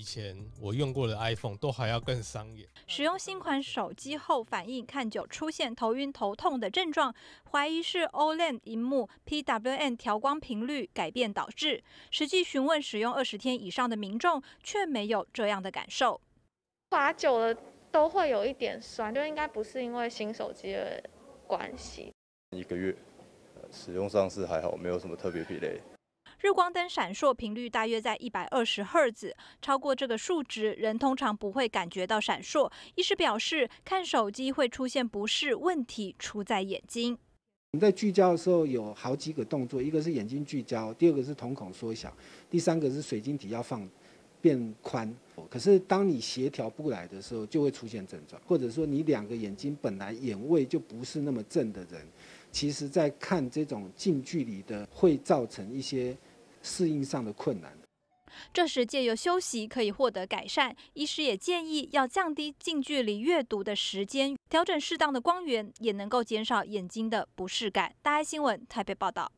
以前我用过的 iPhone 都还要更伤眼。使用新款手机后，反应看久出现头晕头痛的症状，怀疑是 OLED 屏幕 PWM 调光频率改变导致。实际询问使用二十天以上的民众，却没有这样的感受。划久了都会有一点酸，就应该不是因为新手机的关系。一个月，使用上是还好，没有什么特别疲累。日光灯闪烁频率大约在一百二十赫兹，超过这个数值，人通常不会感觉到闪烁。医师表示，看手机会出现不适，问题出在眼睛。你在聚焦的时候有好几个动作，一个是眼睛聚焦，第二个是瞳孔缩小，第三个是水晶体要放变宽。可是当你协调不来的时候，就会出现症状，或者说你两个眼睛本来眼位就不是那么正的人，其实在看这种近距离的会造成一些。适应上的困难。这时借由休息可以获得改善。医师也建议要降低近距离阅读的时间，调整适当的光源，也能够减少眼睛的不适感。大爱新闻台北报道。